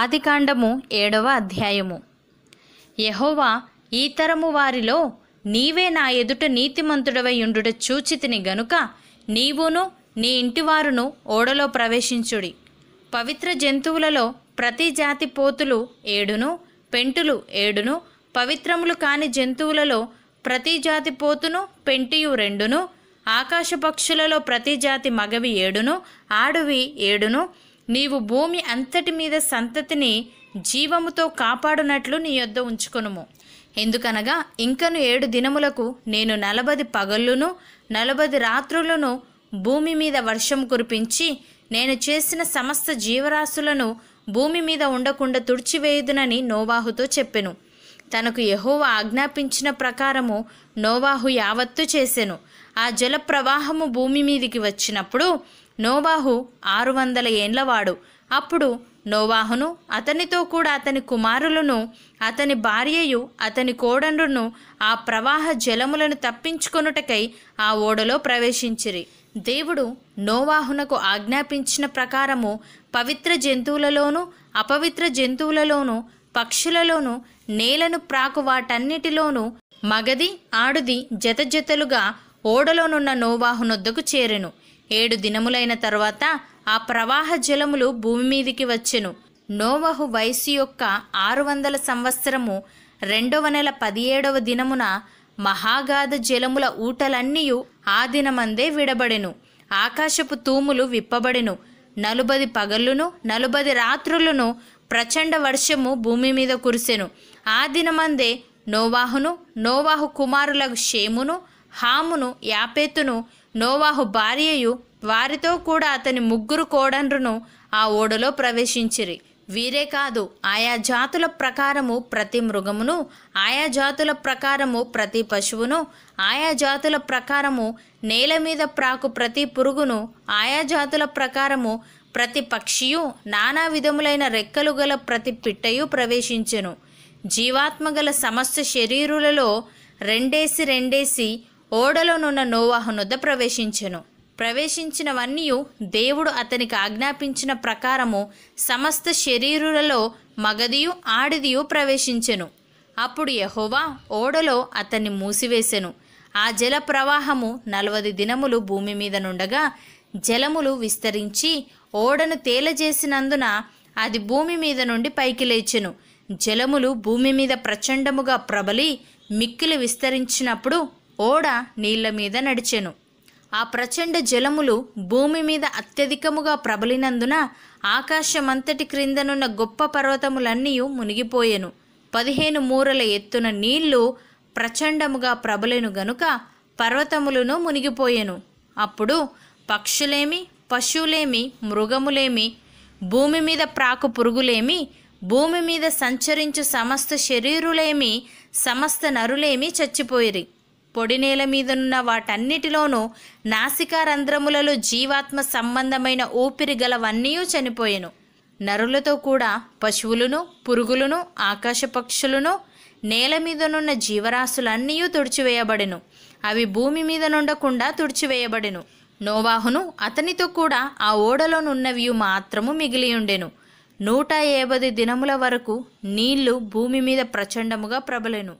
ఆదికాండము ఏడవ అధ్యాయము యహోవా ఈ తరము వారిలో నీవే నా ఎదుట నీతిమంతుడవై ఉండుట చూచితిని గనుక నీవును నీ ఇంటివారును ఓడలో ప్రవేశించుడి పవిత్ర జంతువులలో ప్రతి జాతి పోతులు ఏడును పెంటులు ఏడును పవిత్రములు కాని జంతువులలో ప్రతి జాతి పోతును పెంటియు రెండును ఆకాశ పక్షులలో ప్రతి జాతి మగవి ఏడును ఆడవి ఏడును నీవు భూమి అంతటి మీద సంతతిని జీవముతో కాపాడునట్లు నీ యొద్ద ఉంచుకునుము ఎందుకనగా ఇంకను ఏడు దినములకు నేను నలభది పగళ్ళును నలభది రాత్రులను భూమి మీద వర్షం కురిపించి నేను చేసిన సమస్త జీవరాశులను భూమి మీద ఉండకుండా తుడిచివేయుదునని నోవాహుతో చెప్పెను తనకు యహోవ ఆజ్ఞాపించిన ప్రకారము నోవాహు యావత్తు చేసెను ఆ జల ప్రవాహము భూమి మీదికి వచ్చినప్పుడు నోవాహు ఆరు వందల ఏండ్లవాడు అప్పుడు నోవాహును అతనితో కూడా అతని కుమారులను అతని భార్యయు అతని కోడండును ఆ ప్రవాహ జలములను తప్పించుకొనుటకై ఆ ఓడలో ప్రవేశించిరి దేవుడు నోవాహునకు ఆజ్ఞాపించిన ప్రకారము పవిత్ర జంతువులలోనూ అపవిత్ర జంతువులలోనూ పక్షులలోనూ నేలను ప్రాకు వాటన్నిటిలోనూ మగది ఆడుది జతజతలుగా ఓడలోనున్న నోవాహునొద్దకు చేరెను ఏడు దినములైన తర్వాత ఆ ప్రవాహ జలములు భూమి మీదికి వచ్చెను నోవహు వయస్సు యొక్క ఆరు వందల సంవత్సరము రెండవ నెల పదిహేడవ దినమున మహాగాధ జలముల ఊటలన్నీ ఆ దినమందే విడబడెను ఆకాశపు తూములు విప్పబడెను నలుబది పగళ్ళును నలుబది రాత్రులను ప్రచండ వర్షము భూమి మీద కురిసెను ఆ దినమందే నోవాహును నోవాహు కుమారులకు షేమును హామును యాపేతును నోవాహు భార్యయు వారితో కూడా అతని ముగ్గురు కోడండ్రును ఆ ఓడలో ప్రవేశించిరి వీరే కాదు ఆయా జాతుల ప్రకారము ప్రతి మృగమును ఆయా జాతుల ప్రకారము ప్రతి పశువును ఆయా జాతుల ప్రకారము నేల మీద ప్రాకు ప్రతి పురుగును ఆయా జాతుల ప్రకారము ప్రతి పక్షియు నానా విధములైన రెక్కలు గల ప్రతి పిట్టయు ప్రవేశించెను జీవాత్మగల సమస్త శరీరులలో రెండేసి రెండేసి ఓడలోనున్న నోవాహునొద్ద ప్రవేశించెను ప్రవేశించినవన్నీ దేవుడు అతనికి ఆజ్ఞాపించిన ప్రకారము సమస్త శరీరులలో మగదియు ఆడిదియు ప్రవేశించెను అప్పుడు యహోవా ఓడలో అతన్ని మూసివేశెను ఆ జల ప్రవాహము నలవది దినములు భూమి మీద నుండగా జలములు విస్తరించి ఓడను తేలజేసినందున అది భూమి మీద నుండి పైకి లేచెను జలములు భూమి మీద ప్రచండముగా ప్రబలి మిక్కిలు విస్తరించినప్పుడు ఓడ నీళ్ల మీద నడిచెను ఆ ప్రచండ జలములు భూమి మీద అత్యధికముగా ప్రబలినందున ఆకాశమంతటి క్రిందనున్న గొప్ప పర్వతములన్నీ మునిగిపోయెను పదిహేను మూరల ఎత్తున నీళ్లు ప్రచండముగా ప్రబలెను గనుక పర్వతములను మునిగిపోయెను అప్పుడు పక్షులేమి పశువులేమి మృగములేమి భూమి మీద ప్రాకు పురుగులేమి భూమి మీద సంచరించు సమస్త శరీరులేమి సమస్త నరులేమి చచ్చిపోయిరి పొడి నేల మీదనున్న వాటన్నిటిలోనూ నాసికా రంధ్రములలో జీవాత్మ సంబంధమైన ఊపిరి గలవన్నీ చనిపోయెను నరులతో కూడా పశువులను పురుగులను ఆకాశ పక్షులను నేల మీదనున్న జీవరాశులన్నీ తుడిచివేయబడెను అవి భూమి మీద నుండకుండా తుడిచివేయబడెను నోవాహును అతనితో కూడా ఆ ఓడలోనున్నవి మాత్రము మిగిలి ఉండెను నూట యాభై దినముల వరకు నీళ్లు భూమి మీద ప్రచండముగా ప్రబలెను